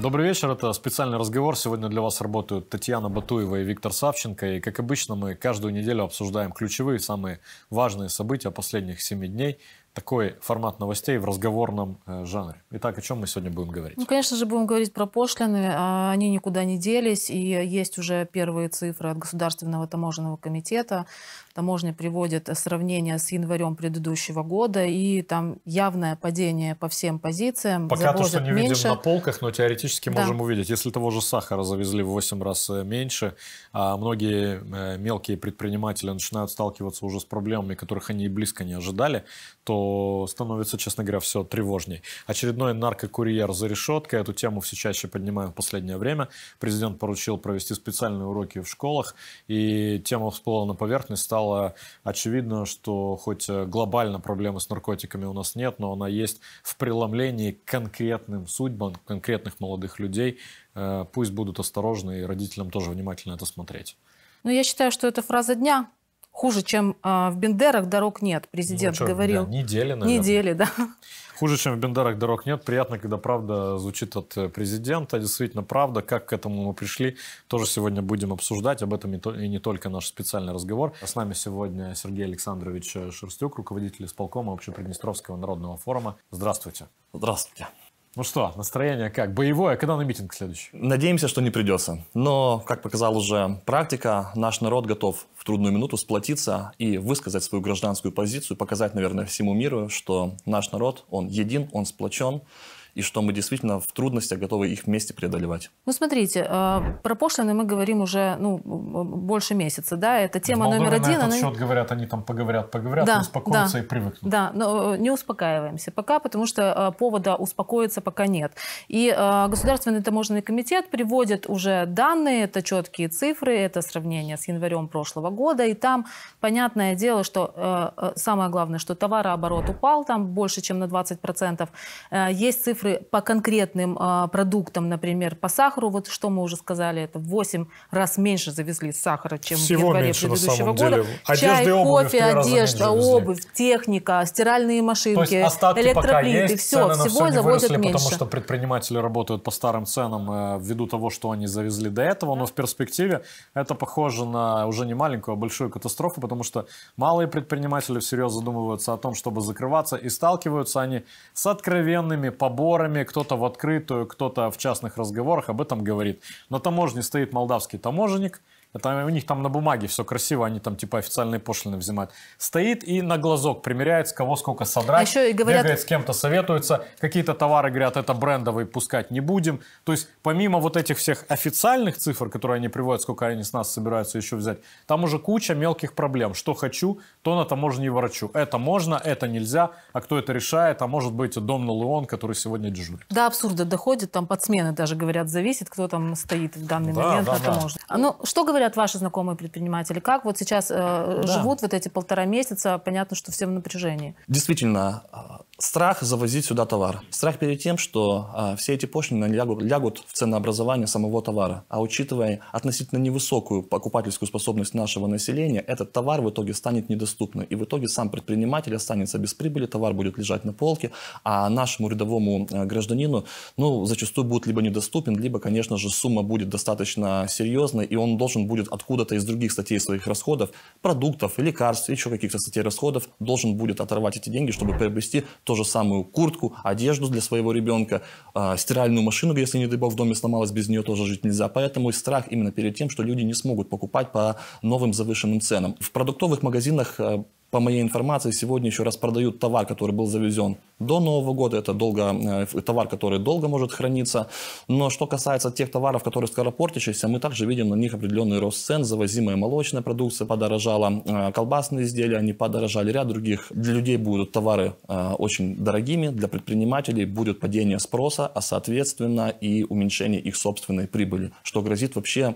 Добрый вечер. Это специальный разговор. Сегодня для вас работают Татьяна Батуева и Виктор Савченко. И, как обычно, мы каждую неделю обсуждаем ключевые, самые важные события последних семи дней. Такой формат новостей в разговорном э, жанре. Итак, о чем мы сегодня будем говорить? Ну, конечно же, будем говорить про пошлины. А, они никуда не делись. И есть уже первые цифры от Государственного таможенного комитета, таможня приводит сравнение с январем предыдущего года, и там явное падение по всем позициям. Пока то, что не меньше. видим на полках, но теоретически да. можем увидеть. Если того же сахара завезли в 8 раз э, меньше, а многие э, мелкие предприниматели начинают сталкиваться уже с проблемами, которых они и близко не ожидали, то становится, честно говоря, все тревожней. Очередной наркокурьер за решеткой. Эту тему все чаще поднимаем в последнее время. Президент поручил провести специальные уроки в школах, и тема всплыла на поверхность, стала стало очевидно, что хоть э, глобально проблемы с наркотиками у нас нет, но она есть в преломлении конкретным судьбам конкретных молодых людей. Э, пусть будут осторожны и родителям тоже внимательно это смотреть. Ну, я считаю, что это фраза дня. Хуже, чем э, в Бендерах дорог нет, президент ну, что, говорил. Да, недели, наверное. Недели, да. Хуже, чем в Бендерах дорог нет. Приятно, когда правда звучит от э, президента. Действительно, правда, как к этому мы пришли, тоже сегодня будем обсуждать. Об этом и не только наш специальный разговор. С нами сегодня Сергей Александрович Шерстюк, руководитель исполкома Общеприднестровского народного форума. Здравствуйте. Здравствуйте. Ну что, настроение как? Боевое, когда на митинг следующий? Надеемся, что не придется. Но, как показала уже практика, наш народ готов в трудную минуту сплотиться и высказать свою гражданскую позицию, показать, наверное, всему миру, что наш народ, он един, он сплочен и что мы действительно в трудностях готовы их вместе преодолевать. Ну, смотрите, э, про пошлины мы говорим уже ну, больше месяца, да, это тема номер один. На этот она... счет говорят, они там поговорят, поговорят, да, успокоятся да, и привыкнут. Да, но э, не успокаиваемся пока, потому что э, повода успокоиться пока нет. И э, Государственный таможенный комитет приводит уже данные, это четкие цифры, это сравнение с январем прошлого года, и там, понятное дело, что э, э самое главное, что товарооборот упал там больше, чем на 20%. Э, есть цифры цифры по конкретным а, продуктам, например, по сахару, вот что мы уже сказали, это в 8 раз меньше завезли сахара, чем Всего в январе предыдущего года. Деле. Одежда Чай, обувь, кофе, одежда, обувь, техника, стиральные машинки, электроплиты, все, цены всего все завозят выросли, меньше. Потому что предприниматели работают по старым ценам э, ввиду того, что они завезли до этого, но в перспективе это похоже на уже не маленькую, а большую катастрофу, потому что малые предприниматели всерьез задумываются о том, чтобы закрываться, и сталкиваются они с откровенными побоями разговорами, кто-то в открытую, кто-то в частных разговорах об этом говорит. На таможне стоит молдавский таможенник – это у них там на бумаге все красиво, они там типа официальные пошлины взимают. Стоит и на глазок примеряет, с кого сколько содрать. А еще и говорят... Бегает, с кем-то советуется. Какие-то товары, говорят, это брендовые, пускать не будем. То есть помимо вот этих всех официальных цифр, которые они приводят, сколько они с нас собираются еще взять, там уже куча мелких проблем. Что хочу, то на таможне и ворочу. Это можно, это нельзя. А кто это решает? А может быть дом на Леон, который сегодня дежурит. До абсурда доходит, там подсмены даже, говорят, зависит, кто там стоит в данный да, момент да, на таможне. Да. Ну, что говорят говорят ваши знакомые предприниматели? Как вот сейчас э, да. живут вот эти полтора месяца? Понятно, что все в напряжении. Действительно, э, страх завозить сюда товар. Страх перед тем, что э, все эти пошлины лягут, лягут в ценообразование самого товара. А учитывая относительно невысокую покупательскую способность нашего населения, этот товар в итоге станет недоступным. И в итоге сам предприниматель останется без прибыли, товар будет лежать на полке, а нашему рядовому э, гражданину, ну, зачастую будет либо недоступен, либо, конечно же, сумма будет достаточно серьезной, и он должен будет откуда-то из других статей своих расходов, продуктов, лекарств, еще каких-то статей расходов, должен будет оторвать эти деньги, чтобы приобрести ту же самую куртку, одежду для своего ребенка, э, стиральную машину, если, не дай бог, в доме сломалась, без нее тоже жить нельзя. Поэтому и страх именно перед тем, что люди не смогут покупать по новым завышенным ценам. В продуктовых магазинах а, по моей информации, сегодня еще раз продают товар, который был завезен до Нового года. Это долго, э, товар, который долго может храниться. Но что касается тех товаров, которые скоропортящиеся, мы также видим на них определенный рост цен. Завозимая молочная продукция подорожала, э, колбасные изделия, они подорожали, ряд других. Для людей будут товары э, очень дорогими, для предпринимателей будет падение спроса, а соответственно и уменьшение их собственной прибыли, что грозит вообще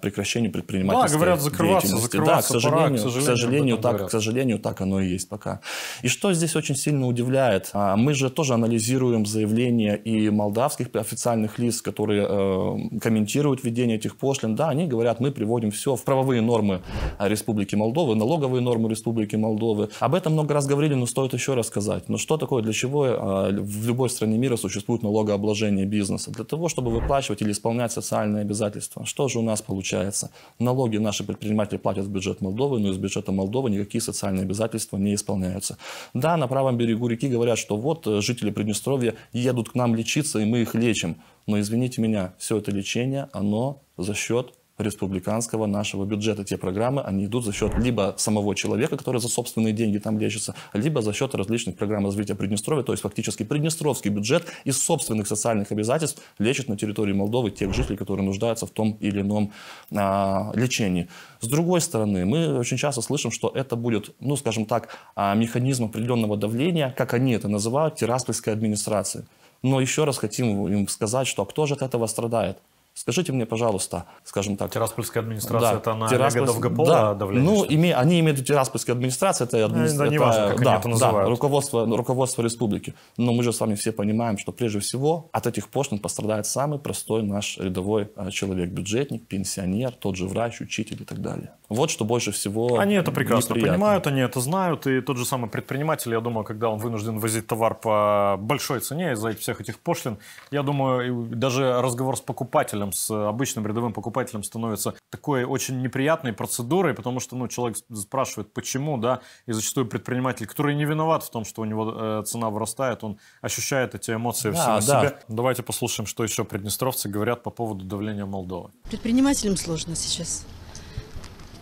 прекращению предпринимательства. Да, говорят, закрываться, закрываться да, к сожалению, пора, к сожалению, к сожалению так, говорят. к сожалению, сожалению, так оно и есть пока. И что здесь очень сильно удивляет, а, мы же тоже анализируем заявления и молдавских официальных лиц, которые э, комментируют введение этих пошлин. Да, они говорят, мы приводим все в правовые нормы а, Республики Молдовы, налоговые нормы Республики Молдовы. Об этом много раз говорили, но стоит еще раз сказать. Но что такое, для чего э, в любой стране мира существует налогообложение бизнеса? Для того, чтобы выплачивать или исполнять социальные обязательства. Что же у нас получается? Налоги наши предприниматели платят в бюджет Молдовы, но из бюджета Молдовы никакие социальные данные обязательства не исполняются. Да, на правом берегу реки говорят, что вот э, жители Приднестровья едут к нам лечиться, и мы их лечим. Но извините меня, все это лечение, оно за счет республиканского нашего бюджета. Те программы, они идут за счет либо самого человека, который за собственные деньги там лечится, либо за счет различных программ развития Приднестровья, то есть фактически приднестровский бюджет из собственных социальных обязательств лечит на территории Молдовы тех жителей, которые нуждаются в том или ином а, лечении. С другой стороны, мы очень часто слышим, что это будет, ну, скажем так, а, механизм определенного давления, как они это называют, терраспольской администрации. Но еще раз хотим им сказать, что кто же от этого страдает? Скажите мне, пожалуйста, скажем так... Тираспольская администрация, да, это на Тираспольс... Довгопола да, давление? Ну, име... они имеют в виду администрация, это, ну, адми... да, это... Важно, как да, они это называют. Да, руководство, руководство республики. Но мы же с вами все понимаем, что прежде всего от этих пошлин пострадает самый простой наш рядовой а, человек, бюджетник, пенсионер, тот же врач, учитель и так далее. Вот что больше всего Они это прекрасно неприятно. понимают, они это знают, и тот же самый предприниматель, я думаю, когда он вынужден возить товар по большой цене из-за всех этих пошлин, я думаю, даже разговор с покупателем, с обычным рядовым покупателем становится такой очень неприятной процедурой, потому что ну, человек спрашивает, почему, да, и зачастую предприниматель, который не виноват в том, что у него э, цена вырастает, он ощущает эти эмоции да, в да. себе. Давайте послушаем, что еще приднестровцы говорят по поводу давления Молдовы. Предпринимателям сложно сейчас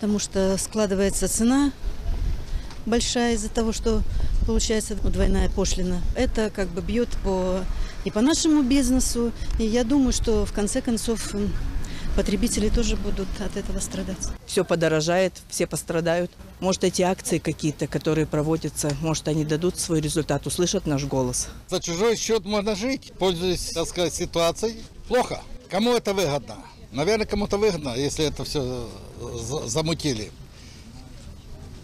потому что складывается цена большая из-за того, что получается двойная пошлина. Это как бы бьет по и по нашему бизнесу. И я думаю, что в конце концов потребители тоже будут от этого страдать. Все подорожает, все пострадают. Может, эти акции какие-то, которые проводятся, может, они дадут свой результат, услышат наш голос. За чужой счет можно жить, пользуясь, так сказать, ситуацией. Плохо. Кому это выгодно? Наверное, кому-то выгодно, если это все замутили.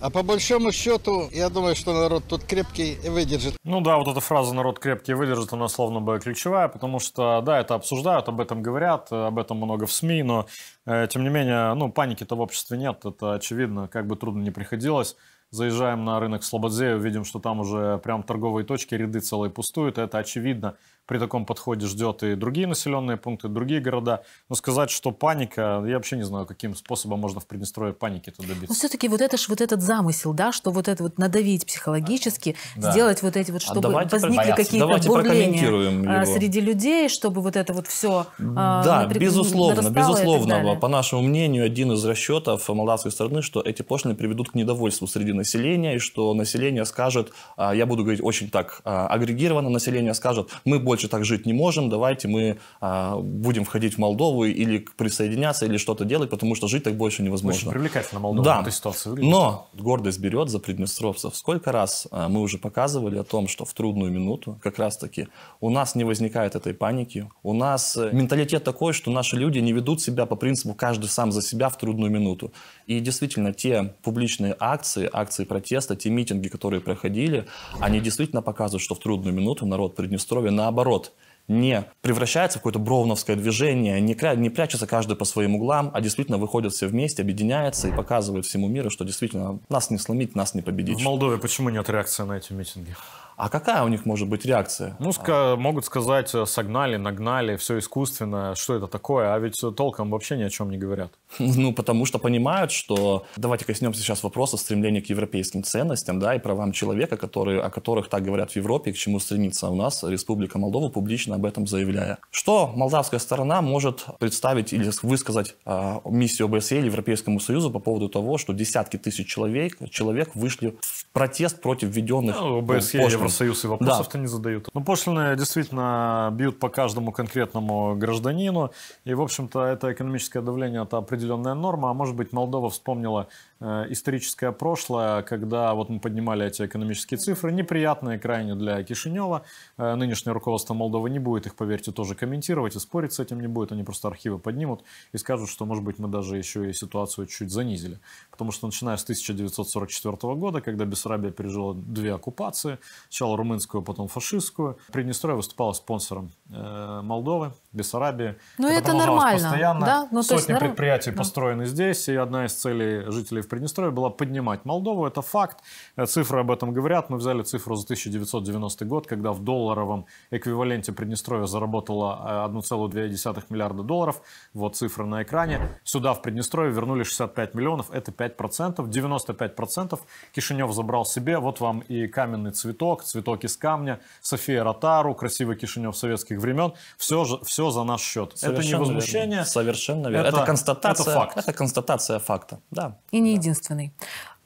А по большому счету, я думаю, что народ тут крепкий и выдержит. Ну да, вот эта фраза «народ крепкий и выдержит», она словно бы ключевая, потому что, да, это обсуждают, об этом говорят, об этом много в СМИ, но, э, тем не менее, ну, паники-то в обществе нет, это очевидно, как бы трудно не приходилось. Заезжаем на рынок Слободзею, видим, что там уже прям торговые точки, ряды целые пустуют, это очевидно при таком подходе ждет и другие населенные пункты, другие города. Но сказать, что паника, я вообще не знаю, каким способом можно в Приднестровье паники это добиться. Но ну, все-таки вот это ж вот этот замысел, да, что вот это вот надавить психологически, да. сделать вот эти вот, а чтобы а возникли какие-то бурления среди людей, чтобы вот это вот все а, Да, напряг... безусловно, безусловно. По нашему мнению, один из расчетов молдавской стороны, что эти пошлины приведут к недовольству среди населения, и что население скажет, а, я буду говорить очень так агрегированно, население скажет, мы больше больше так жить не можем, давайте мы а, будем входить в Молдову или присоединяться, или что-то делать, потому что жить так больше невозможно. Очень привлекательно Молдова да. ситуация Но гордость берет за приднестровцев. Сколько раз а, мы уже показывали о том, что в трудную минуту как раз-таки у нас не возникает этой паники, у нас э, менталитет такой, что наши люди не ведут себя по принципу «каждый сам за себя в трудную минуту». И действительно, те публичные акции, акции протеста, те митинги, которые проходили, они действительно показывают, что в трудную минуту народ Приднестровья, наоборот, наоборот, не превращается в какое-то бровновское движение, не, кря... не прячется каждый по своим углам, а действительно выходят все вместе, объединяются и показывают всему миру, что действительно нас не сломить, нас не победить. В Молдове почему нет реакции на эти митинги? А какая у них может быть реакция? Ну, ска- могут сказать, э, согнали, нагнали, все искусственно, что это такое, а ведь э, толком вообще ни о чем не говорят. Ну, потому что понимают, что... Давайте коснемся сейчас вопроса стремления к европейским ценностям, да, и правам человека, которые, о которых так говорят в Европе, к чему стремится у нас Республика Молдова, публично об этом заявляя. Что молдавская сторона может представить или высказать э, миссию ОБСЕ или Европейскому Союзу по поводу того, что десятки тысяч человек, человек вышли в протест против введенных ну, ну, ОБСЕ, пошлин. Евросоюз и вопросов-то да. не задают. Ну, пошлины действительно бьют по каждому конкретному гражданину. И, в общем-то, это экономическое давление – это определенная норма. А может быть, Молдова вспомнила Э, историческое прошлое, когда вот мы поднимали эти экономические цифры, неприятные крайне для Кишинева. Э, нынешнее руководство Молдовы не будет их, поверьте, тоже комментировать и спорить с этим не будет. Они просто архивы поднимут и скажут, что, может быть, мы даже еще и ситуацию чуть занизили. Потому что начиная с 1944 года, когда Бессарабия пережила две оккупации, сначала румынскую, потом фашистскую, Приднестровье выступало спонсором э, Молдовы, Бессарабии. Но ну, это нормально, постоянно. да? Ну, сотни есть, предприятий да. построены здесь, и одна из целей жителей в Приднестровья была поднимать Молдову. Это факт. Цифры об этом говорят. Мы взяли цифру за 1990 год, когда в долларовом эквиваленте Приднестровье заработало 1,2 э, миллиарда долларов. Вот цифра на экране. Сюда, в Приднестровье, вернули 65 миллионов. Это 5%. 95% Кишинев забрал себе. Вот вам и каменный цветок, цветок из камня, София Ротару, красивый Кишинев советских времен. Все, же, все за наш счет. Совершенно это не возмущение. Верно. Совершенно верно. Это, это констатация. Это факт. Это констатация факта. Да. И не единственный.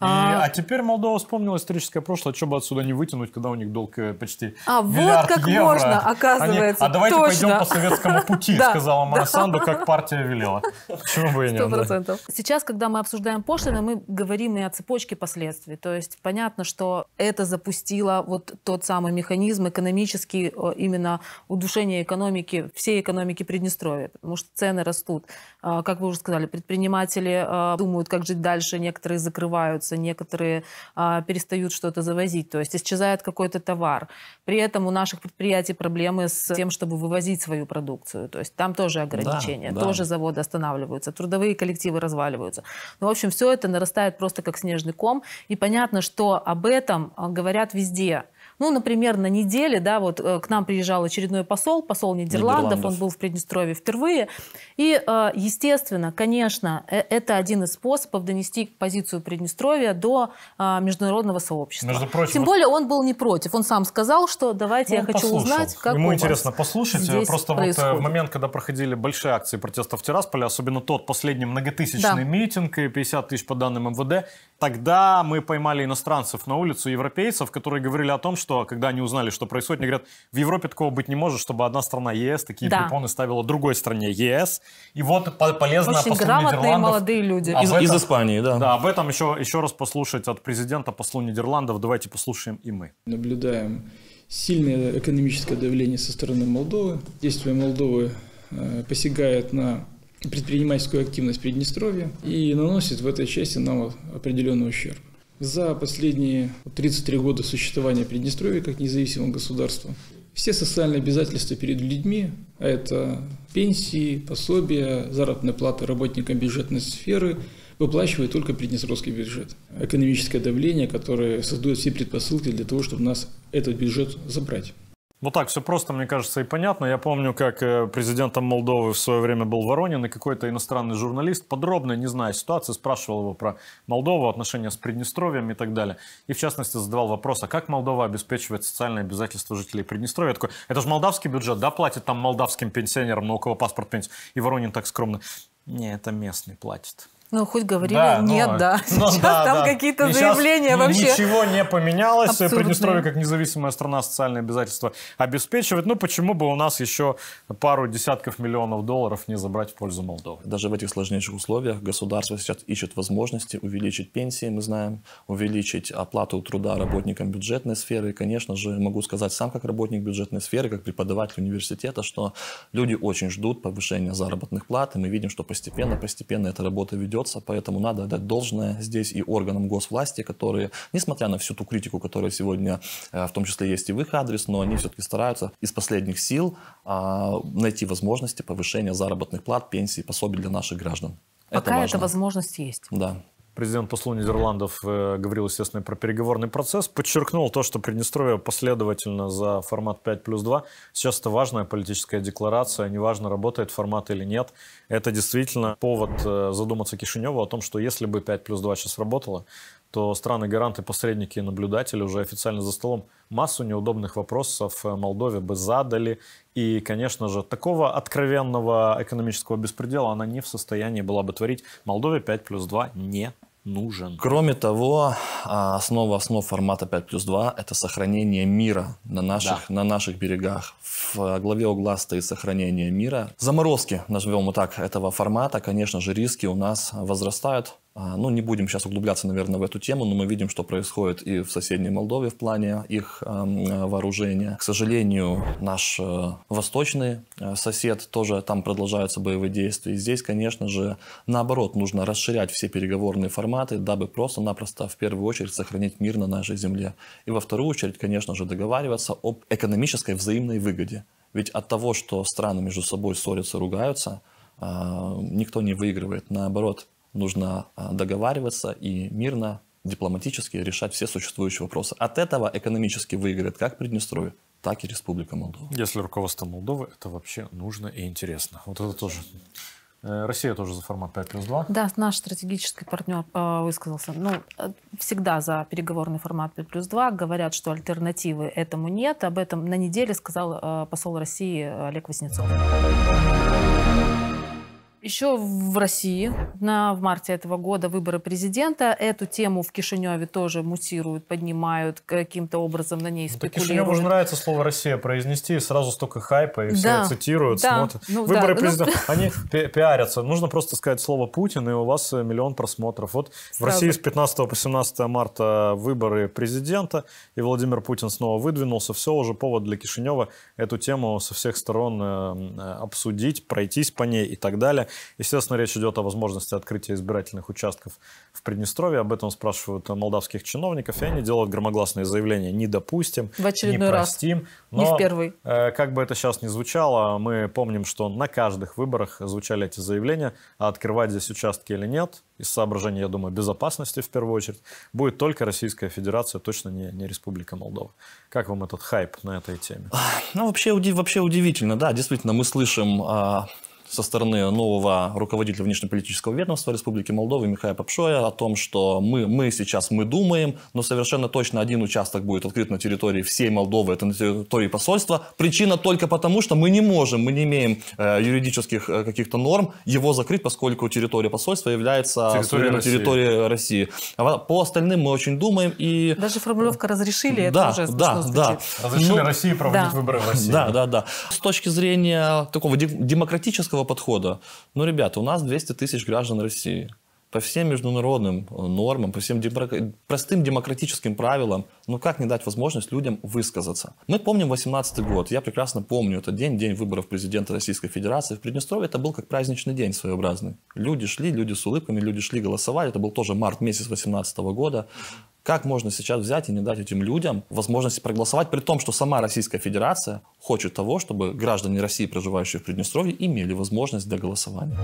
И, а. а... теперь Молдова вспомнила историческое прошлое, что бы отсюда не вытянуть, когда у них долг э, почти А миллиард вот как евро. можно, оказывается. Они, а давайте точно. пойдем по советскому пути, сказала Марсанду, как партия велела. Почему бы и нет? Сейчас, когда мы обсуждаем пошлины, мы говорим и о цепочке последствий. То есть понятно, что это запустило вот тот самый механизм экономический, э, именно удушение экономики, всей экономики Приднестровья, потому что цены растут. А, как вы уже сказали, предприниматели а, думают, как жить дальше, некоторые закрываются отказываются, некоторые а, перестают что-то завозить, то есть исчезает какой-то товар. При этом у наших предприятий проблемы с тем, чтобы вывозить свою продукцию, то есть там тоже ограничения, да, да. тоже заводы останавливаются, трудовые коллективы разваливаются. Ну, в общем, все это нарастает просто как снежный ком, и понятно, что об этом а, говорят везде. Ну, например, на неделе, да, вот э, к нам приезжал очередной посол, посол Нидерландов, Нидерландов. он был в Приднестровье впервые. И, э, естественно, конечно, э, это один из способов донести позицию Приднестровья до международного сообщества. Между прочим, Тем более он был не против, он сам сказал, что давайте ну, я хочу послушал. узнать, как Ему интересно послушать, здесь просто происходит. вот в момент, когда проходили большие акции протеста в Тирасполе, особенно тот последний многотысячный да. митинг и 50 тысяч по данным МВД, тогда мы поймали иностранцев на улицу, европейцев, которые говорили о том, что что когда они узнали, что происходит, они говорят, в Европе такого быть не может, чтобы одна страна ЕС такие да. препоны ставила другой стране ЕС. И вот полезно Очень грамотные молодые люди. из, этом, из Испании, да. Да, об этом еще, еще раз послушать от президента послу Нидерландов. Давайте послушаем и мы. Наблюдаем сильное экономическое давление со стороны Молдовы. Действия Молдовы э, посягает на предпринимательскую активность Приднестровья и наносит в этой части нам определенный ущерб. За последние 33 года существования Приднестровья как независимого государства все социальные обязательства перед людьми, а это пенсии, пособия, заработная плата работникам бюджетной сферы, выплачивает только приднестровский бюджет. Экономическое давление, которое создает все предпосылки для того, чтобы нас этот бюджет забрать. Ну так, все просто, мне кажется, и понятно. Я помню, как э, президентом Молдовы в свое время был Воронин, и какой-то иностранный журналист, подробно, не зная ситуации, спрашивал его про Молдову, отношения с Приднестровьем и так далее. И, в частности, задавал вопрос, а как Молдова обеспечивает социальные обязательства жителей Приднестровья? Я такой, это же молдавский бюджет, да, платит там молдавским пенсионерам, но у кого паспорт пенсии. И Воронин так скромно, не, это местный платит. Ну, хоть говорили, да, ну, нет, но, да. Но, ну сейчас да, там да. какие-то заявления вообще. Ничего не поменялось. Абсурдные. Приднестровье, как независимая страна, социальные обязательства обеспечивает. Ну, почему бы у нас еще пару десятков миллионов долларов не забрать в пользу Молдовы? Даже в этих сложнейших условиях государство сейчас ищет возможности увеличить пенсии, мы знаем, увеличить оплату труда работникам бюджетной сферы. И, конечно же, могу сказать сам как работник бюджетной сферы, как преподаватель университета, что люди очень ждут повышения заработных плат, и мы видим, что постепенно, постепенно эта работа ведет придется, поэтому надо дать должное здесь и органам госвласти, которые, несмотря на всю ту критику, которая сегодня э, в том числе есть и в их адрес, но они все-таки стараются из последних сил а, найти возможности повышения заработных плат, пенсий, пособий для наших граждан. Пока это важно. эта возможность есть. Да президент послу Нидерландов э, говорил, естественно, про переговорный процесс, подчеркнул то, что Приднестровье последовательно за формат 5 плюс 2. Сейчас это важная политическая декларация, неважно, работает формат или нет. Это действительно повод э, задуматься Кишиневу о том, что если бы 5 плюс 2 сейчас работало, то страны-гаранты, посредники и наблюдатели уже официально за столом массу неудобных вопросов э, Молдове бы задали. И, конечно же, такого откровенного экономического беспредела она не в состоянии была бы творить. Молдове 5 плюс 2 не нужен. Кроме того, а, основа основ формата 5 плюс 2 – это сохранение мира на наших, да. на наших берегах. В а, главе угла стоит сохранение мира. Заморозки, назовем мы так, этого формата, конечно же, риски у нас возрастают. А, ну, не будем сейчас углубляться, наверное, в эту тему, но мы видим, что происходит и в соседней Молдове в плане их эм, э, вооружения. К сожалению, наш э, восточный э, сосед тоже там продолжаются боевые действия. И здесь, конечно же, наоборот, нужно расширять все переговорные форматы, дабы просто-напросто в первую очередь сохранить мир на нашей земле. И во вторую очередь, конечно же, договариваться об экономической взаимной выгоде. Ведь от того, что страны между собой ссорятся, ругаются, никто не выигрывает. Наоборот, нужно а, договариваться и мирно, дипломатически решать все существующие вопросы. От этого экономически выиграет как Приднестровье, так и Республика Молдова. Если руководство Молдовы, это вообще нужно и интересно. Вот это тоже. Э, Россия тоже за формат 5 плюс 2? Да, наш стратегический партнер э, высказался. Ну, э, всегда за переговорный формат 5 плюс 2. Говорят, что альтернативы этому нет. Об этом на неделе сказал э, посол России Олег Васнецов. Еще в России на, в марте этого года выборы президента. Эту тему в Кишиневе тоже мутируют, поднимают, каким-то образом на ней ну, спекулируют. Да, Кишиневу уже нравится слово «Россия» произнести, и сразу столько хайпа, и да. все цитируют, да. смотрят. Ну, выборы да. Ну президента, ну... они пи пиарятся. Нужно просто сказать слово «Путин», и у вас э, миллион просмотров. Вот сразу. в России с 15 по 17 марта выборы президента, и Владимир Путин снова выдвинулся. Все уже повод для Кишинева эту тему со всех сторон э, э, обсудить, пройтись по ней и так далее. Естественно, речь идет о возможности открытия избирательных участков в Приднестровье. Об этом спрашивают молдавских чиновников, и они делают громогласные заявления «не допустим», в очередной «не раз. простим». Но, не в первый. Э, как бы это сейчас ни звучало, мы помним, что на каждых выборах звучали эти заявления, а открывать здесь участки или нет, из соображений, я думаю, безопасности в первую очередь, будет только Российская Федерация, точно не, не Республика Молдова. Как вам этот хайп на этой теме? Ну, вообще, вообще удивительно, да, действительно, мы слышим а, со стороны нового руководителя внешнеполитического ведомства Республики Молдова Михаила Попшоя о том, что мы, мы сейчас мы думаем, но совершенно точно один участок будет открыт на территории всей Молдовы, это на территории посольства. Причина только потому, что мы не можем, мы не имеем э, юридических э, каких-то норм его закрыть, поскольку территория посольства является территорией России. территорией России. А по остальным мы очень думаем и... Даже формулировка «разрешили» да, это уже да, да. Разрешили ну, России проводить да. выборы в России. Да, да, да. С точки зрения такого демократического политического подхода. Ну, ребята, у нас 200 тысяч граждан России. По всем международным э, нормам, по всем демок... простым демократическим правилам, ну как не дать возможность людям высказаться? Мы помним 18 год, я прекрасно помню этот день, день выборов президента Российской Федерации. В Приднестровье это был как праздничный день своеобразный. Люди шли, люди с улыбками, люди шли голосовали. Это был тоже март месяц 18 года. Как можно сейчас взять и не дать этим людям возможность проголосовать, при том, что сама Российская Федерация хочет того, чтобы граждане России, проживающие в Приднестровье, имели возможность для голосования?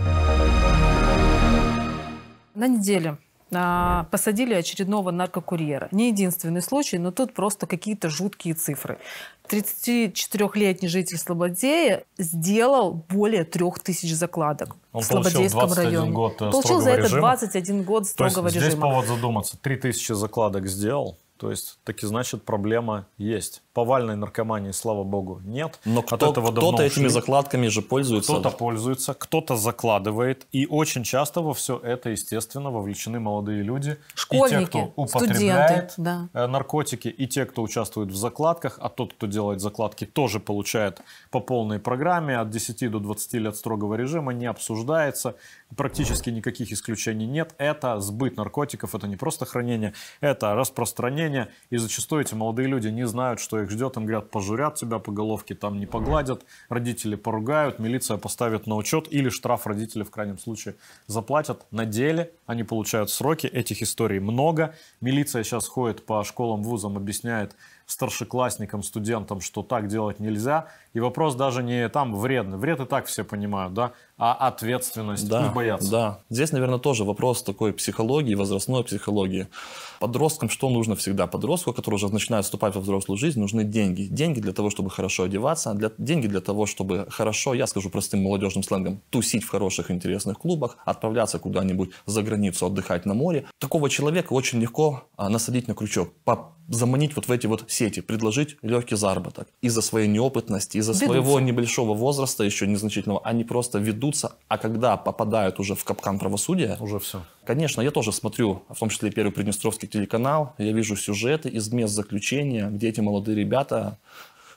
На неделе а, посадили очередного наркокурьера. Не единственный случай, но тут просто какие-то жуткие цифры. 34-летний житель Слободея сделал более 3000 закладок Он в Слободейском районе. Год э, получил за это 21 год строгого То есть, режима. Здесь повод задуматься. 3000 закладок сделал, то есть, таки значит, проблема есть повальной наркомании, слава богу, нет. Но кто, этого кто-то этими закладками же пользуется. Кто-то пользуется, кто-то закладывает. И очень часто во все это, естественно, вовлечены молодые люди. Школьники, и те, кто употребляет студенты, да. Э, наркотики, и те, кто участвует в закладках. А тот, кто делает закладки, тоже получает по полной программе. От 10 до 20 лет строгого режима не обсуждается. Практически никаких исключений нет. Это сбыт наркотиков, это не просто хранение, это распространение. И зачастую эти молодые люди не знают, что их ждет, им говорят, пожурят тебя по головке, там не погладят, родители поругают, милиция поставит на учет или штраф родители в крайнем случае заплатят. На деле они получают сроки, этих историй много. Милиция сейчас ходит по школам, вузам, объясняет старшеклассникам, студентам, что так делать нельзя. И вопрос даже не там вредный. Вред и так все понимают, да? а ответственность да, и бояться. Да, здесь, наверное, тоже вопрос такой психологии, возрастной психологии. Подросткам что нужно всегда? Подростку, который уже начинает вступать во взрослую жизнь, нужны деньги. Деньги для того, чтобы хорошо одеваться, для, деньги для того, чтобы хорошо, я скажу простым молодежным сленгом, тусить в хороших интересных клубах, отправляться куда-нибудь за границу, отдыхать на море. Такого человека очень легко а, насадить на крючок, по, заманить вот в эти вот сети, предложить легкий заработок. Из-за своей неопытности, из-за своего небольшого возраста, еще незначительного, они а просто ведут ведутся, а когда попадают уже в капкан правосудия... Уже все. Конечно, я тоже смотрю, в том числе первый Приднестровский телеканал, я вижу сюжеты из мест заключения, где эти молодые ребята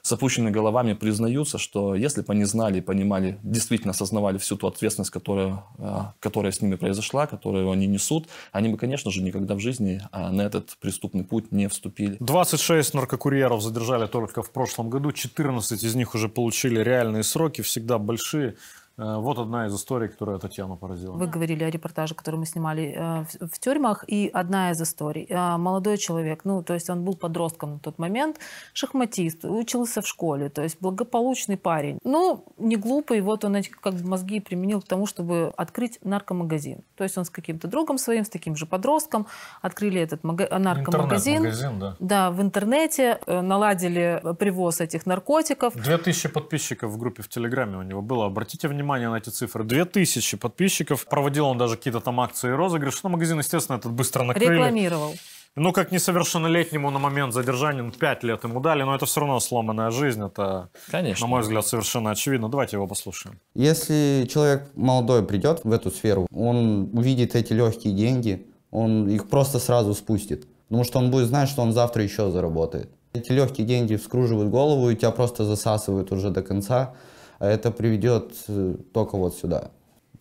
с опущенными головами признаются, что если бы они знали, понимали, действительно осознавали всю ту ответственность, которая, э, которая с ними произошла, которую они несут, они бы, конечно же, никогда в жизни э, на этот преступный путь не вступили. 26 наркокурьеров задержали только в прошлом году, 14 из них уже получили реальные сроки, всегда большие. Э, вот одна из историй, которая Татьяну поразила. Вы говорили о репортаже, который мы снимали э, в тюрьмах, и одна из историй. Э, молодой человек, ну, то есть он был подростком на тот момент, шахматист, учился в школе, то есть благополучный парень. Ну, не глупый, вот он как мозги применил к тому, чтобы открыть наркомагазин. То есть он с каким-то другом своим, с таким же подростком открыли этот наркомагазин. Интернет-магазин, да. Да, в интернете наладили привоз этих наркотиков. 2000 подписчиков в группе в Телеграме у него было. Обратите внимание, внимание на эти цифры. 2000 подписчиков. Проводил он даже какие-то там акции и розыгрыши. Но ну, магазин, естественно, этот быстро накрыли. Рекламировал. Ну, как несовершеннолетнему на момент задержания, ну, 5 лет ему дали, но это все равно сломанная жизнь, это, Конечно. на мой взгляд, совершенно очевидно. Давайте его послушаем. Если человек молодой придет в эту сферу, он увидит эти легкие деньги, он их просто сразу спустит, потому что он будет знать, что он завтра еще заработает. Эти легкие деньги вскруживают голову, и тебя просто засасывают уже до конца а это приведет э, только вот сюда.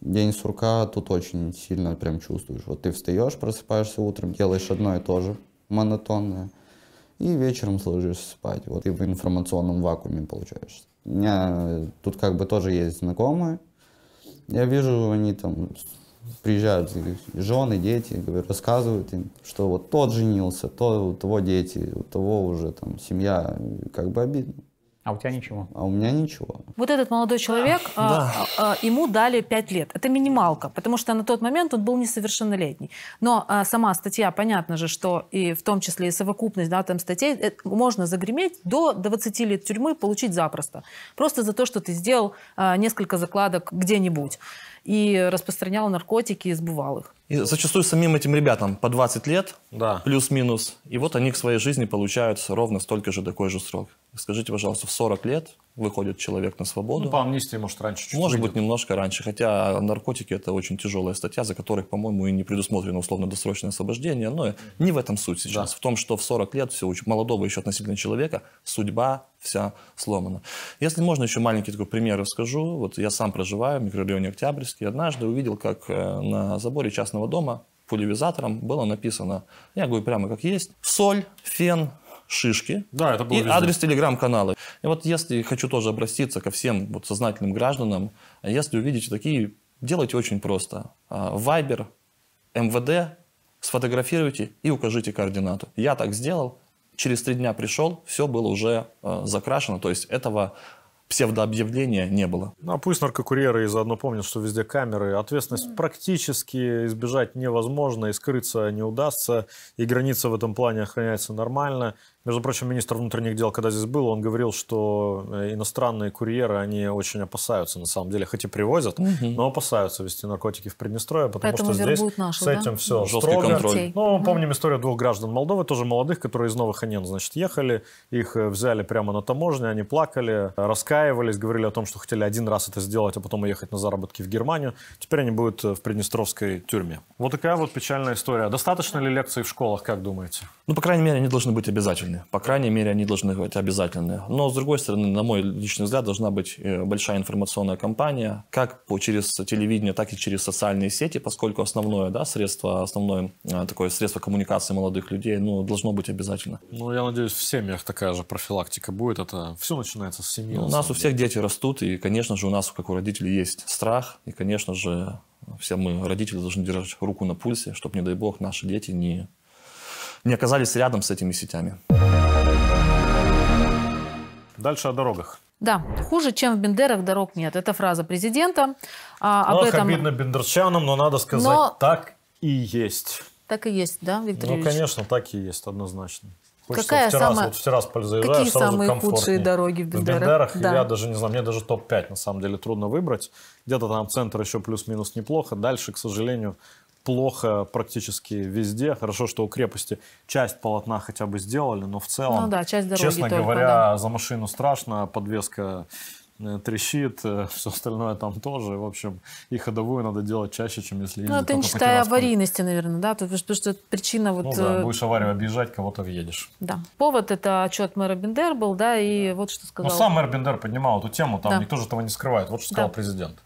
День сурка тут очень сильно прям чувствуешь. Вот ты встаешь, просыпаешься утром, делаешь одно и то же, монотонное, и вечером сложишься спать. Вот и в информационном вакууме получаешься. У меня э, тут как бы тоже есть знакомые. Я вижу, они там приезжают жены, дети, говорю, рассказывают им, что вот тот женился, то у того дети, у того уже там семья, как бы обидно. А у тебя ничего? А у меня ничего. Вот этот молодой человек, да. а, а, а ему дали 5 лет. Это минималка, потому что на тот момент он был несовершеннолетний. Но а, сама статья, понятно же, что и в том числе и совокупность да, там статей, это, можно загреметь до 20 лет тюрьмы получить запросто. Просто за то, что ты сделал а, несколько закладок где-нибудь и распространял наркотики и сбывал их. И зачастую самим этим ребятам по 20 лет, да. плюс-минус, и вот они к своей жизни получают ровно столько же, такой же срок. Скажите, пожалуйста, в 40 лет выходит человек на свободу. Ну, по амнистии, может, раньше чуть Может выйдет. быть, немножко раньше. Хотя наркотики – это очень тяжелая статья, за которой, по-моему, и не предусмотрено условно-досрочное освобождение. Но не в этом суть сейчас. Да. В том, что в 40 лет все очень молодого еще относительно человека судьба вся сломана. Если можно, еще маленький такой пример расскажу. Вот я сам проживаю в микрорайоне Октябрьский. Однажды увидел, как э, на заборе частного дома пулевизатором было написано, я говорю прямо как есть, соль, фен, шишки да, это и везде. адрес телеграм-канала. И вот если хочу тоже обратиться ко всем вот сознательным гражданам, если увидите такие, делайте очень просто. Вайбер, МВД, сфотографируйте и укажите координату. Я так сделал, через три дня пришел, все было уже а, закрашено, то есть этого псевдообъявления не было. Ну, а пусть наркокурьеры и заодно помнят, что везде камеры. Ответственность практически избежать невозможно, и скрыться не удастся, и граница в этом плане охраняется нормально. Между прочим, министр внутренних дел, когда здесь был, он говорил, что э, иностранные курьеры, они очень опасаются, на самом деле, хоть и привозят, угу. но опасаются вести наркотики в Приднестровье, потому Поэтому что здесь нашу, с этим да? все Жесткий строго. Контроль. Ну, угу. помним историю двух граждан Молдовы, тоже молодых, которые из Новых Анен, значит, ехали, их э, взяли прямо на таможне, они плакали, раскаивались, говорили о том, что хотели один раз это сделать, а потом уехать на заработки в Германию. Теперь они будут э, в Приднестровской тюрьме. Вот такая вот печальная история. Достаточно ли лекций в школах, как думаете? Ну, по крайней мере, они должны быть обязательны обязательны. По крайней мере, они должны быть обязательны. Но, с другой стороны, на мой личный взгляд, должна быть э, большая информационная кампания, как через телевидение, так и через социальные сети, поскольку основное да, средство, основное э, такое средство коммуникации молодых людей ну, должно быть обязательно. Ну, я надеюсь, в семьях такая же профилактика будет. Это все начинается с семьи. Ну, у нас у всех дети растут, и, конечно же, у нас, как у родителей, есть страх, и, конечно же, все мы, родители, должны держать руку на пульсе, чтобы, не дай бог, наши дети не не оказались рядом с этими сетями. Дальше о дорогах. Да, хуже, чем в Бендерах, дорог нет. Это фраза президента. А, об ну, Ах, этом... обидно бендерчанам, но надо сказать, но... так и есть. Так и есть, да, Виктор Ну, Ильич? конечно, так и есть, однозначно. Хочется Какая самая... вот в Тирасполь Какие сразу самые комфортнее. худшие дороги в Бендерах? В Бендерах да. я даже не знаю, мне даже топ-5 на самом деле трудно выбрать. Где-то там центр еще плюс-минус неплохо. Дальше, к сожалению, плохо практически везде. Хорошо, что у крепости часть полотна хотя бы сделали, но в целом, ну да, часть дороги честно только, говоря, да. за машину страшно, подвеска э, трещит, э, все остальное там тоже. В общем, и ходовую надо делать чаще, чем если Ну, ты не считая аварийности, наверное, да? Потому что, что причина вот... Ну э, да, будешь аварию объезжать, кого-то въедешь. Да. Повод – это отчет мэра Бендер был, да, и да. вот что ну, сказал. Ну, сам мэр Бендер поднимал эту тему, там да. никто же этого не скрывает. Вот что да. сказал президент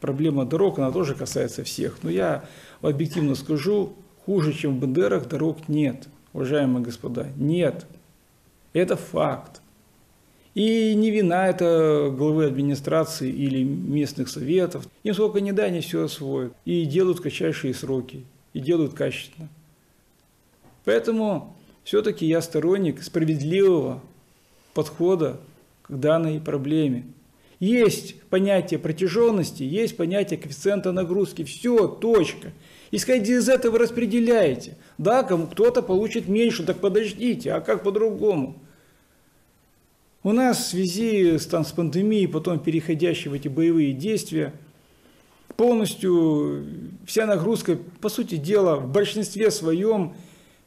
проблема дорог, она тоже касается всех. Но я объективно скажу, хуже, чем в БДРах, дорог нет, уважаемые господа, нет. Это факт. И не вина это главы администрации или местных советов. Им сколько не дай, они все освоят. И делают кратчайшие сроки, и делают качественно. Поэтому все-таки я сторонник справедливого подхода к данной проблеме. Есть понятие протяженности, есть понятие коэффициента нагрузки. Все, точка. Исходя из этого распределяете. Да, кому кто-то получит меньше, так подождите, а как по-другому? У нас в связи с, там, с пандемией, потом переходящей в эти боевые действия, полностью вся нагрузка, по сути дела, в большинстве своем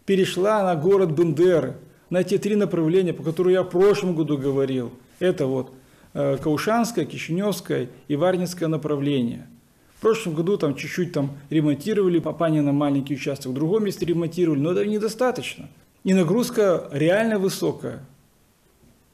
перешла на город Бендеры, на те три направления, по которым я в прошлом году говорил. Это вот Э, Каушанское, Кишиневское и Варнинское направление. В прошлом году там чуть-чуть там ремонтировали, попали на маленький участок, в другом месте ремонтировали, но этого недостаточно. И нагрузка реально высокая.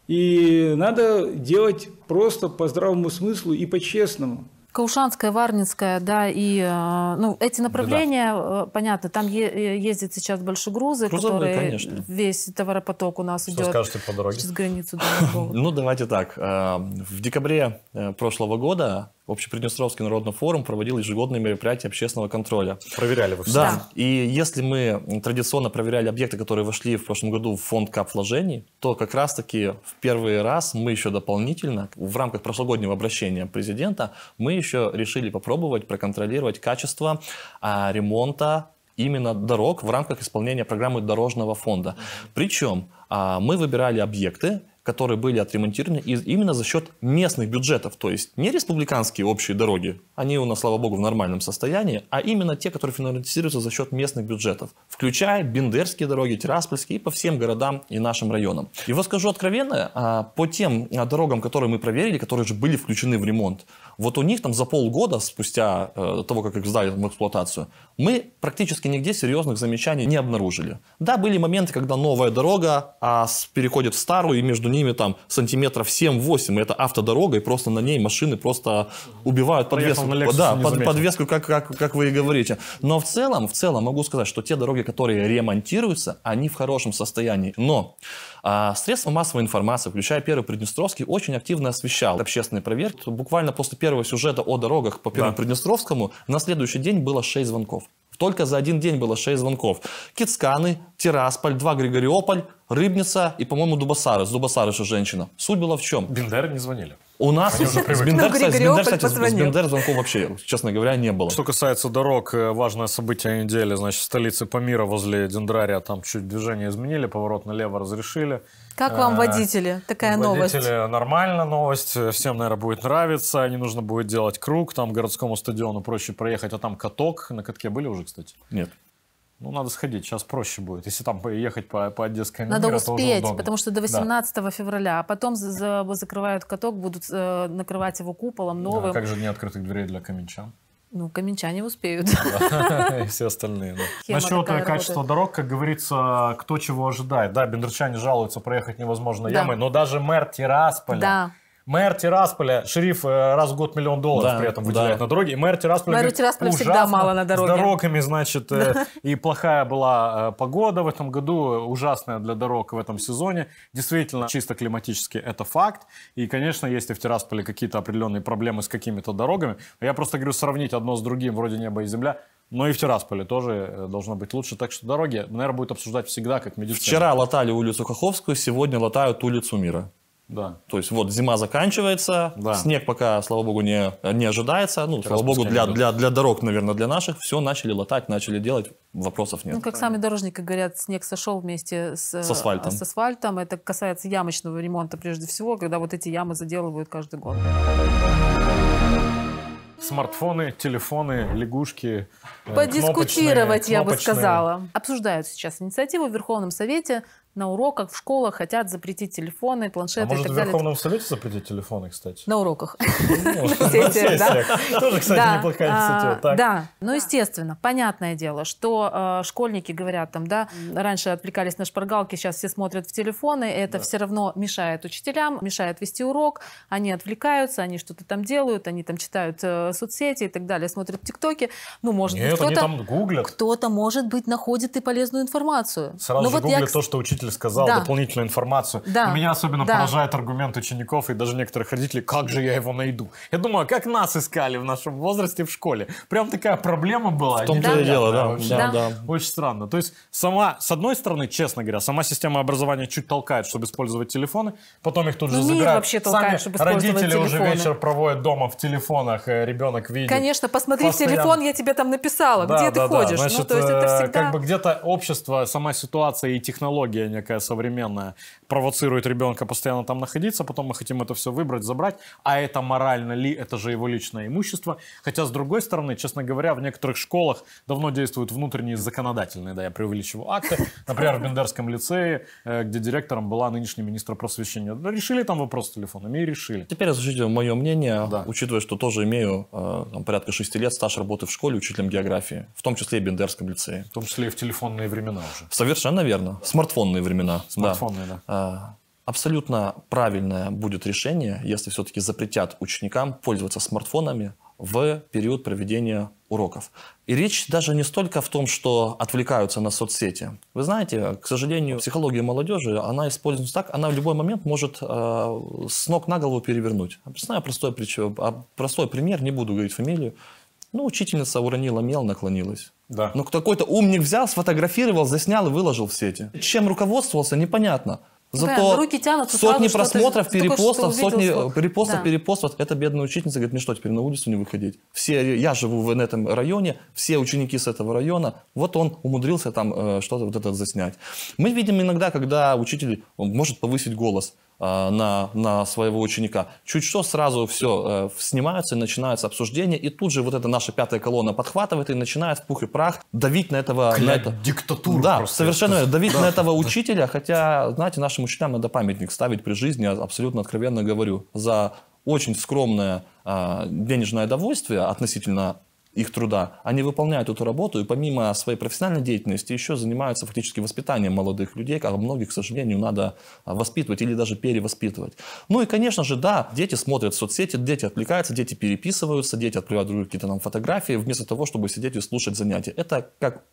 И надо делать просто по здравому смыслу и по-честному. Каушанская, Варнинская, да, и э, ну, эти направления, да. Э, понятно, там е- э, ездят сейчас большегрузы, грузы, которые конечно. весь товаропоток у нас Что идет скажете по дороге? через границу. Ну, давайте так. В декабре прошлого года Общеприднестровский народный форум проводил ежегодные мероприятия общественного контроля. Проверяли вы все? Да. да. И если мы традиционно проверяли объекты, которые вошли в прошлом году в фонд кап вложений, то как раз-таки в первый раз мы еще дополнительно, в рамках прошлогоднего обращения президента, мы еще решили попробовать проконтролировать качество а, ремонта именно дорог в рамках исполнения программы дорожного фонда. Причем а, мы выбирали объекты, которые были отремонтированы именно за счет местных бюджетов, то есть не республиканские общие дороги, они у нас, слава богу, в нормальном состоянии, а именно те, которые финансируются за счет местных бюджетов, включая Бендерские дороги, Тираспольские и по всем городам и нашим районам. И вот скажу откровенно, а, по тем а, дорогам, которые мы проверили, которые же были включены в ремонт, вот у них там за полгода, спустя э, того, как их сдали в эксплуатацию, мы практически нигде серьезных замечаний не обнаружили. Да, были моменты, когда новая дорога а переходит в старую, и между ними там сантиметров 7-8, это автодорога, и просто на ней машины просто убивают Проехал подвеску. да, под, подвеску, как, как, как вы и говорите. Но в целом, в целом могу сказать, что те дороги, которые ремонтируются, они в хорошем состоянии. Но а средства массовой информации, включая первый Приднестровский, очень активно освещал общественные проверки. Буквально после первого сюжета о дорогах по первому да. Приднестровскому на следующий день было 6 звонков. Только за один день было 6 звонков. Кицканы, Тирасполь, 2 Григориополь, Рыбница и, по-моему, дубасары. С дубасары Дубасарыш женщина. Суть была в чем? Бендеры не звонили. У нас с Бендер, ну, с звонков вообще, честно говоря, не было. Что касается дорог, э, важное событие недели, значит, столицы Памира возле Дендрария, там чуть движение изменили, поворот налево разрешили. Как вам э, водители? Такая новость. Водители нормально новость, э, всем, наверное, будет нравиться, не нужно будет делать круг, там городскому стадиону проще проехать, а там каток. На катке были уже, кстати? Нет. Ну, надо сходить, сейчас проще будет. Если там ехать по, по Одесской Надо мира, успеть, потому что до 18 да. февраля. А потом за, за, закрывают каток, будут э, накрывать его куполом новым. Да, как же дни открытых дверей для каменчан? Ну, каменчане успеют. И все остальные. Да. Насчет э, качества дорог, как говорится, кто чего ожидает. Да, бендерчане жалуются, проехать невозможно ямы, но даже мэр Тирасполя... Мэр Тирасполя, шериф э, раз в год миллион долларов да, при этом выделяет да. на дороги. И мэр Тирасполя, Мэру Тирасполя всегда мало на дороге. С дорогами, значит, э, и плохая была э, погода в этом году, ужасная для дорог в этом сезоне. Действительно, чисто климатически это факт. И, конечно, есть и в Тирасполе какие-то определенные проблемы с какими-то дорогами. Я просто говорю, сравнить одно с другим, вроде небо и земля. Но и в Тирасполе тоже должно быть лучше. Так что дороги, наверное, будет обсуждать всегда как медицина. Вчера латали улицу Каховскую, сегодня латают улицу Мира. Да. То есть вот зима заканчивается, да. снег пока, слава богу, не, не ожидается. Ну, слава богу, для, для, для дорог, наверное, для наших все начали латать, начали делать, вопросов нет. Ну, как сами дорожники говорят, снег сошел вместе с, с, асфальтом. с асфальтом. Это касается ямочного ремонта прежде всего, когда вот эти ямы заделывают каждый год. Смартфоны, телефоны, лягушки. Э, Подискутировать, кнопочные, я бы сказала. Обсуждают сейчас инициативу в Верховном Совете на уроках в школах хотят запретить телефоны, планшеты а может, и так в далее. в Верховном Совете запретить телефоны, кстати? На уроках. Ну, Тоже, кстати, неплохая а, инициатива. Да, ну, естественно, понятное дело, что а, школьники говорят там, да, раньше отвлекались на шпаргалки, сейчас все смотрят в телефоны, это все равно мешает учителям, мешает вести урок, они отвлекаются, они что-то там делают, они там читают э, соцсети и так далее, смотрят тиктоки, ну, может быть, кто-то... кто-то, может быть, находит и полезную информацию. Сразу ну, же гуглят то, что учитель преподаватель сказал да. дополнительную информацию. Да. Но меня особенно да. поражает аргумент учеников и даже некоторых родителей, как же я его найду? Я думаю, «А как нас искали в нашем возрасте в школе? Прям такая проблема была. В том-то и дело, да. Да, да. Очень странно. То есть сама, с одной стороны, честно говоря, сама система образования чуть толкает, чтобы использовать телефоны, потом их тут ну, же ну, забирают. вообще толкает, Сами чтобы родители телефоны. уже вечер проводят дома в телефонах, э, ребенок видит. Конечно, посмотри постоянно. в телефон, я тебе там написала, да, где да, ты да, ходишь. Ну, Значит, ну, то есть это э, всегда... Как бы где-то общество, сама ситуация и технология некая современная, провоцирует ребенка постоянно там находиться, потом мы хотим это все выбрать, забрать, а это морально ли, это же его личное имущество. Хотя, с другой стороны, честно говоря, в некоторых школах давно действуют внутренние законодательные, да, я преувеличиваю, акты. Например, в Бендерском лицее, э, где директором была нынешний министр просвещения. Решили там вопрос с телефонами и решили. Теперь разрешите мое мнение, да. учитывая, что тоже имею э, там, порядка шести лет стаж работы в школе учителем географии, в том числе и в Бендерском лицее. В том числе и в телефонные времена уже. Совершенно верно. Смартфонные времена. смартфоны да. да. абсолютно правильное будет решение, если все-таки запретят ученикам пользоваться смартфонами в период проведения уроков. И речь даже не столько в том, что отвлекаются на соцсети. Вы знаете, к сожалению, психология молодежи, она используется так, она в любой момент может э, с ног на голову перевернуть. Объясняю простой, а простой пример, не буду говорить фамилию. Ну, учительница уронила мел, наклонилась. Да. Но ну, какой-то умник взял, сфотографировал, заснял и выложил в сети. Чем руководствовался, непонятно. Зато да, ну, руки тянутся, сотни просмотров, перепостов, увидел, сотни перепостов, да. перепостов. Эта бедная учительница говорит, мне что, теперь на улицу не выходить? Все, я живу в этом районе, все ученики с этого района. Вот он умудрился там э, что-то вот это заснять. Мы видим иногда, когда учитель он может повысить голос. Э, на, на своего ученика. Чуть что, сразу все э, снимаются и начинается обсуждение, и тут же вот эта наша пятая колонна подхватывает и начинает в пух и прах давить на этого... Кля на это... диктатуру Да, просто. совершенно верно, давить да. на этого учителя, хотя, знаете, нашим учителям надо памятник ставить при жизни, абсолютно откровенно говорю, за очень скромное э, денежное довольствие относительно их труда, они выполняют эту работу и помимо своей профессиональной деятельности еще занимаются фактически воспитанием молодых людей, а многих, к сожалению, надо а, воспитывать или даже перевоспитывать. Ну и, конечно же, да, дети смотрят в соцсети, дети отвлекаются, дети переписываются, дети отправляют другие какие-то нам фотографии, вместо того, чтобы сидеть и слушать занятия. Это как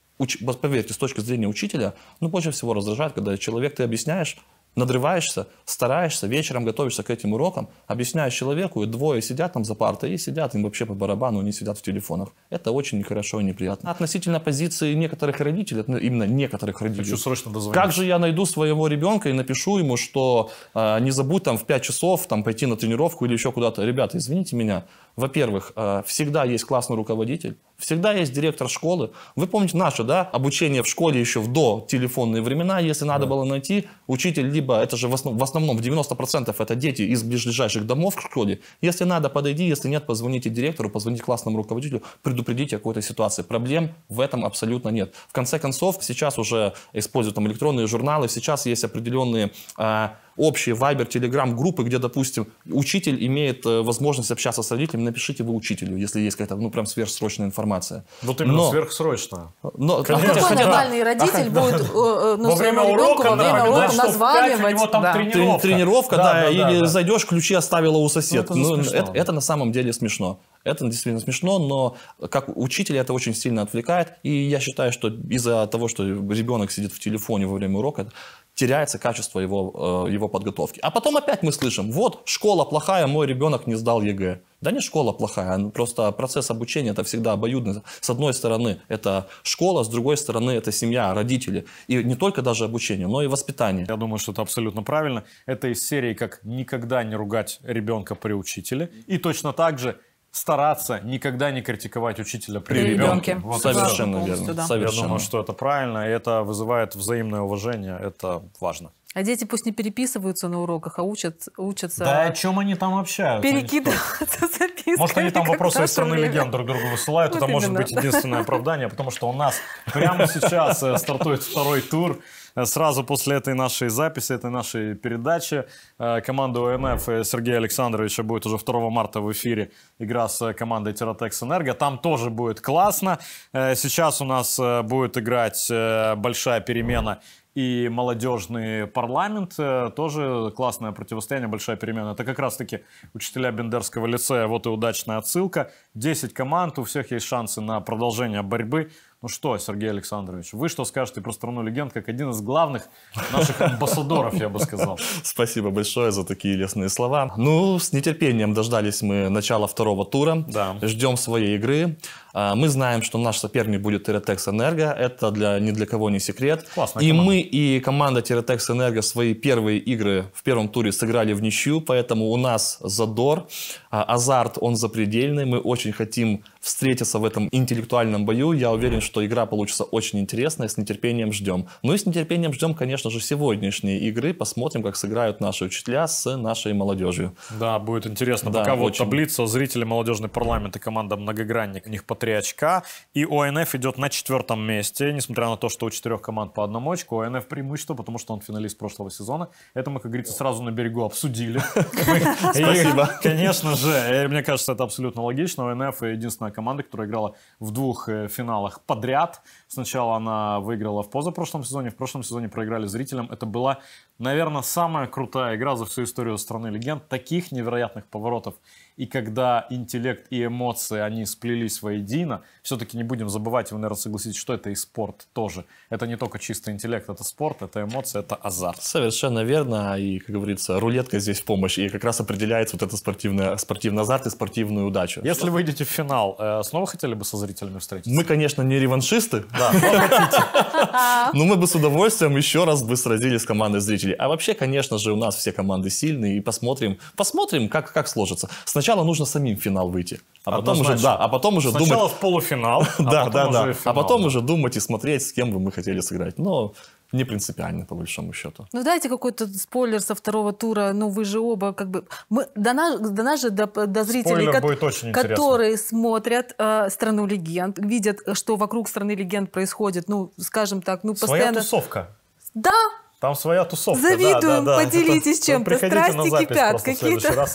Поверьте, с точки зрения учителя, ну, больше всего раздражает, когда человек, ты объясняешь, надрываешься, стараешься, вечером готовишься к этим урокам, объясняешь человеку, и двое сидят там за партой, и сидят, им вообще по барабану, они сидят в телефонах. Это очень нехорошо и неприятно. Относительно позиции некоторых родителей, ну, именно некоторых родителей. Хочу срочно дозвонить. Как же я найду своего ребенка и напишу ему, что э, не забудь там в 5 часов там, пойти на тренировку или еще куда-то. Ребята, извините меня, во-первых, э, всегда есть классный руководитель, всегда есть директор школы. Вы помните наше, да, обучение в школе еще в до телефонные времена, если надо да. было найти учитель, либо это же в, основ, в основном в 90% это дети из ближайших домов к школе. Если надо, подойди, если нет, позвоните директору, позвоните классному руководителю, предупредите о какой-то ситуации. Проблем в этом абсолютно нет. В конце концов, сейчас уже используют там электронные журналы, сейчас есть определенные... А, общие Вайбер, Телеграм, группы, где, допустим, учитель имеет э, возможность общаться с родителями, напишите вы учителю, если есть какая-то, ну, прям сверхсрочная информация. Вот именно но, сверхсрочно. Но, Конечно, а какой хотя, нормальный да. родитель а, будет э, э, ну, да. э, ну, во время ребенку, урока, во время да, урока да, названивать? Да. да. Тренировка, тренировка да, да, да, или да. зайдешь, ключи оставила у соседа. Ну, это, ну, это, это на самом деле смешно. Это действительно смешно, но как учителя это очень сильно отвлекает. И я считаю, что из-за того, что ребенок сидит в телефоне во время урока, теряется качество его, э, его подготовки. А потом опять мы слышим, вот, школа плохая, мой ребенок не сдал ЕГЭ. Да не школа плохая, ну, просто процесс обучения это всегда обоюдный. С одной стороны это школа, с другой стороны это семья, родители. И не только даже обучение, но и воспитание. Я думаю, что это абсолютно правильно. Это из серии как «Никогда не ругать ребенка при учителе». И точно так же стараться никогда не критиковать учителя при, при ребенке. ребенке. Вот Совершенно верно. Да. Совершенно. Я думаю, что это правильно, и это вызывает взаимное уважение, это важно. А дети пусть не переписываются на уроках, а учат, учатся... Да о чем они там общаются? Перекидываться записками. Может, они там вопросы из страны легенд друг другу высылают. Вот это именно. может быть единственное оправдание, потому что у нас прямо сейчас э, стартует второй тур. Э, сразу после этой нашей записи, этой нашей передачи, э, команда ОНФ Сергея Александровича будет уже 2 марта в эфире игра с командой Терротекс Энерго. Там тоже будет классно. Сейчас у нас будет играть большая перемена и молодежный парламент. Э, тоже классное противостояние, большая перемена. Это как раз-таки учителя Бендерского лицея. Вот и удачная отсылка. 10 команд, у всех есть шансы на продолжение борьбы. Ну что, Сергей Александрович, вы что скажете про страну легенд как один из главных наших амбассадоров, я бы сказал? Спасибо большое за такие лестные слова. Ну, с нетерпением дождались мы начала второго тура. Да. Ждем своей игры. А, мы знаем, что наш соперник будет Тератекс Энерго. Это для, ни для кого не секрет. Классная и команда. мы, и команда Тератекс Энерго свои первые игры в первом туре сыграли в ничью, поэтому у нас задор, а, азарт, он запредельный. Мы очень хотим встретиться в этом интеллектуальном бою. Я уверен, что игра получится очень интересная, с нетерпением ждем. Ну и с нетерпением ждем, конечно же, сегодняшние игры. Посмотрим, как сыграют наши учителя с нашей молодежью. Да, будет интересно. Да, Пока очень... вот таблица зрители молодежный парламент и команда многогранник. У них под 3 очка. И ОНФ идет на четвертом месте, несмотря на то, что у четырех команд по одному очку. ОНФ преимущество, потому что он финалист прошлого сезона. Это мы, как говорится, сразу на берегу обсудили. Спасибо. Конечно же, э, мне кажется, это абсолютно логично. ОНФ единственная команда, которая играла в двух э, финалах подряд. Сначала она выиграла в позапрошлом сезоне, в прошлом сезоне проиграли зрителям. Это была, наверное, самая крутая игра за всю историю страны легенд. Таких невероятных поворотов и когда интеллект и эмоции, они сплелись воедино, все-таки не будем забывать, вы, наверное, согласитесь, что это и спорт тоже. Это не только чисто интеллект, это спорт, это эмоции, это азарт. Совершенно верно, и, как говорится, рулетка здесь в помощь, и как раз определяет вот этот спортивный, спортивный азарт и спортивную удачу. Если вы идете в финал, э, снова хотели бы со зрителями встретиться? Мы, конечно, не реваншисты, да, но мы бы с удовольствием еще раз бы сразились с командой зрителей. А вообще, конечно же, у нас все команды сильные, и посмотрим, посмотрим, как, как сложится. Сначала сначала нужно самим в финал выйти. А потом уже, да, а потом уже Сначала думать... в полуфинал, а да, потом да, уже да. А финал, а потом уже думать и смотреть, с кем бы мы хотели сыграть. Но не принципиально, по большому счету. Ну, дайте какой-то спойлер со второго тура. Ну, вы же оба как бы... Мы, до, нас, до нас же, до, до зрителей, ко- которые смотрят э, «Страну легенд», видят, э, что вокруг «Страны легенд» происходит, ну, скажем так, ну, постоянно... Своя тусовка. Да, там своя тусовка. Завидуем, да, да, да. поделитесь чем-то. Страсти кипят какие-то.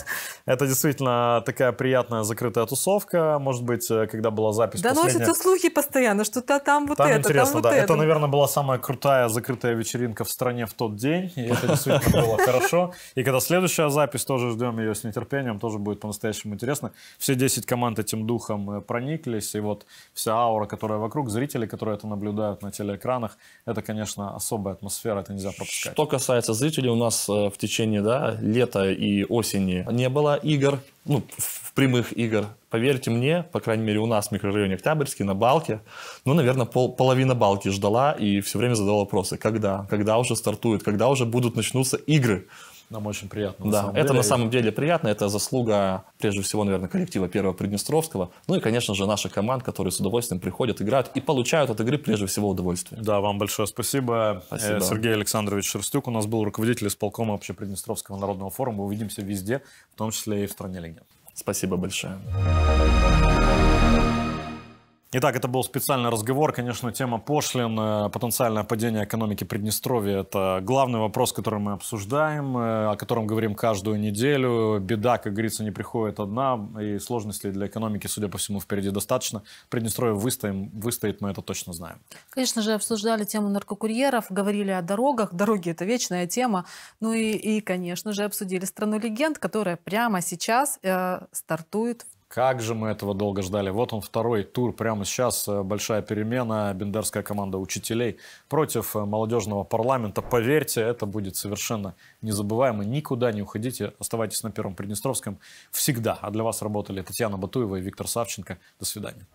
Это действительно такая приятная закрытая тусовка. Может быть, э, когда была запись Да последняя... носятся слухи постоянно, что-то там вот там это, интересно, да. вот это. Это, наверное, была самая крутая закрытая вечеринка в стране в тот день. И это действительно было хорошо. И когда следующая запись, тоже ждем ее с нетерпением, тоже будет по-настоящему интересно. Все 10 команд этим духом э, прониклись. И вот вся аура, которая вокруг, зрители, которые это наблюдают на телеэкранах, это, конечно, особая атмосфера, это нельзя пропускать. Что касается зрителей, у нас э, в течение да, лета и осени не было игр, ну, в прямых игр. Поверьте мне, по крайней мере, у нас в микрорайоне Октябрьский, на Балке, ну, наверное, пол, половина Балки ждала и все время задавала вопросы. Когда? Когда уже стартует? Когда уже будут начнутся игры? Нам очень приятно. да, самом это деле. на самом деле приятно. Это заслуга, прежде всего, наверное, коллектива Первого Приднестровского. Ну и, конечно же, наших команд, которые с удовольствием приходят, играют и получают от игры, прежде всего, удовольствие. Да, вам большое спасибо. спасибо. Э, Сергей Александрович Шерстюк у нас был руководитель исполкома Общеприднестровского народного форума. Увидимся везде, в том числе и в стране легенд. Спасибо большое. Итак, это был специальный разговор. Конечно, тема пошлин, потенциальное падение экономики Приднестровья – это главный вопрос, который мы обсуждаем, э, о котором говорим каждую неделю. Беда, как говорится, не приходит одна, и сложностей для экономики, судя по всему, впереди достаточно. Приднестровье выстоим, выстоит, мы это точно знаем. Конечно же, обсуждали тему наркокурьеров, говорили о дорогах. Дороги – это вечная тема. Ну и, и конечно же, обсудили страну легенд, которая прямо сейчас э, стартует в как же мы этого долго ждали. Вот он второй тур. Прямо сейчас э, большая перемена. Бендерская команда учителей против э, молодежного парламента. Поверьте, это будет совершенно незабываемо. Никуда не уходите. Оставайтесь на Первом Приднестровском всегда. А для вас работали Татьяна Батуева и Виктор Савченко. До свидания.